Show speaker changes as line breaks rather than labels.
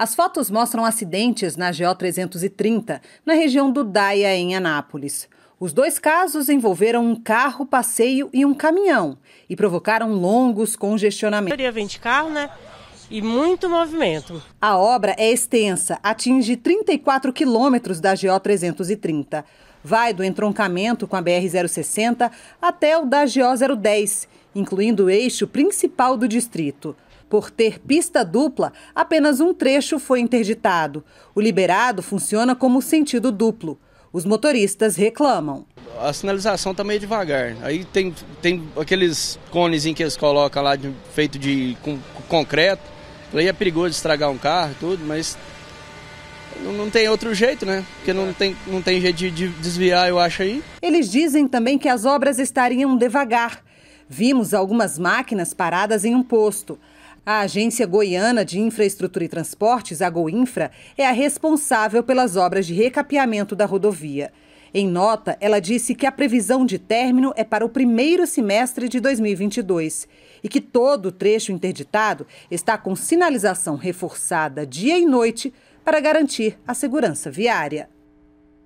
As fotos mostram acidentes na GO 330, na região do Daia, em Anápolis. Os dois casos envolveram um carro passeio e um caminhão e provocaram longos congestionamentos. A
maioria carros, carro, né? E muito movimento.
A obra é extensa, atinge 34 quilômetros da GO 330. Vai do entroncamento com a BR-060 até o da GO 010 incluindo o eixo principal do distrito. Por ter pista dupla, apenas um trecho foi interditado. O liberado funciona como sentido duplo. Os motoristas reclamam.
A sinalização está meio devagar. Aí tem, tem aqueles cones que eles colocam lá de, feito de com, concreto. Aí é perigoso estragar um carro tudo, mas não tem outro jeito, né? Porque não é. tem, não tem jeito de, de desviar, eu acho aí.
Eles dizem também que as obras estariam devagar Vimos algumas máquinas paradas em um posto. A Agência Goiana de Infraestrutura e Transportes, a Goinfra, é a responsável pelas obras de recapeamento da rodovia. Em nota, ela disse que a previsão de término é para o primeiro semestre de 2022 e que todo o trecho interditado está com sinalização reforçada dia e noite para garantir a segurança viária.